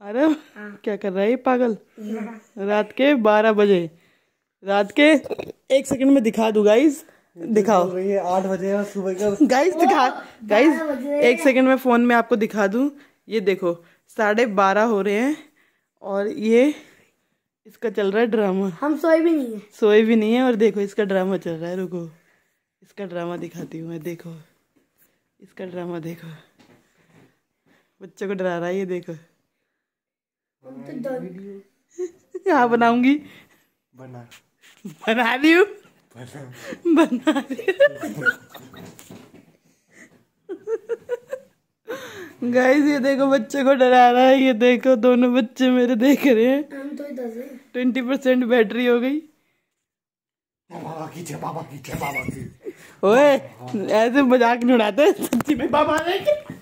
अरे हाँ। क्या कर रहा है पागल रात के बारह बजे रात के एक सेकंड में दिखा दू गाइज दिखाओ आठ बजे सुबह का गाइज दिखा गाइज एक सेकंड में फोन में आपको दिखा दू ये देखो साढ़े बारह हो रहे हैं और ये इसका चल रहा है ड्रामा हम सोए भी नहीं है सोए भी नहीं है और देखो इसका ड्रामा चल रहा है रुको इसका ड्रामा दिखाती हूँ मैं देखो इसका ड्रामा देखो बच्चे को डरा रहा है ये देखो तो यहाँ बनाऊंगी बना बना रही हूँ बना रही गाइस ये देखो बच्चे को डरा रहा है ये देखो दोनों बच्चे मेरे देख रहे हैं तो ट्वेंटी परसेंट बैटरी हो गई बाबा की बाबा की बाबा की ओए ऐसे मजाक नहीं उड़ाते सच्ची में बाबा